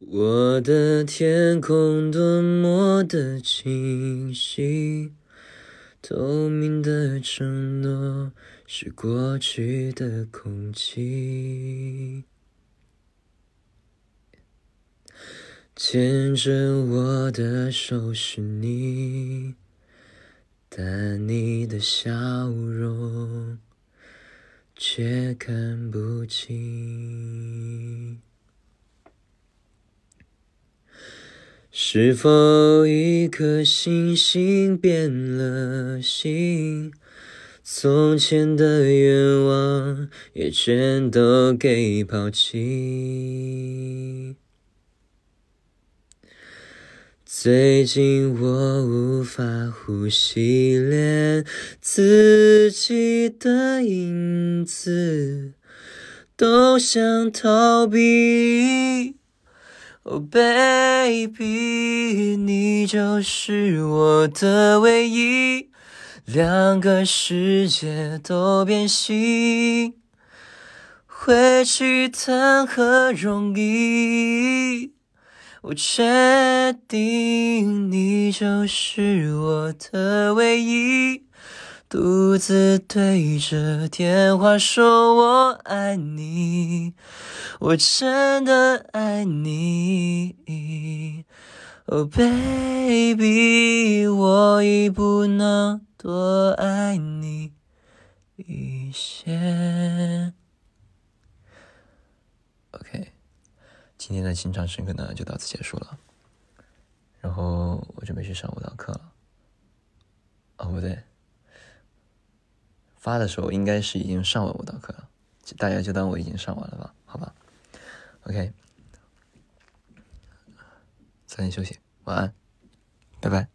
我的天空多么的清晰，透明的承诺是过去的空气。牵着我的手是你，但你的笑容却看不清。是否一颗星星变了心？从前的愿望也全都给抛弃。最近我无法呼吸，连自己的影子都想逃避。Oh baby，你就是我的唯一。两个世界都变形，回去谈何容易？我确定，你就是我的唯一。独自对着电话说“我爱你”。我真的爱你，Oh baby，我已不能多爱你一些。OK，今天的清唱时刻呢就到此结束了。然后我准备去上舞蹈课了。哦，不对，发的时候应该是已经上完舞蹈课了，大家就当我已经上完了吧。OK，早点休息，晚安，拜拜。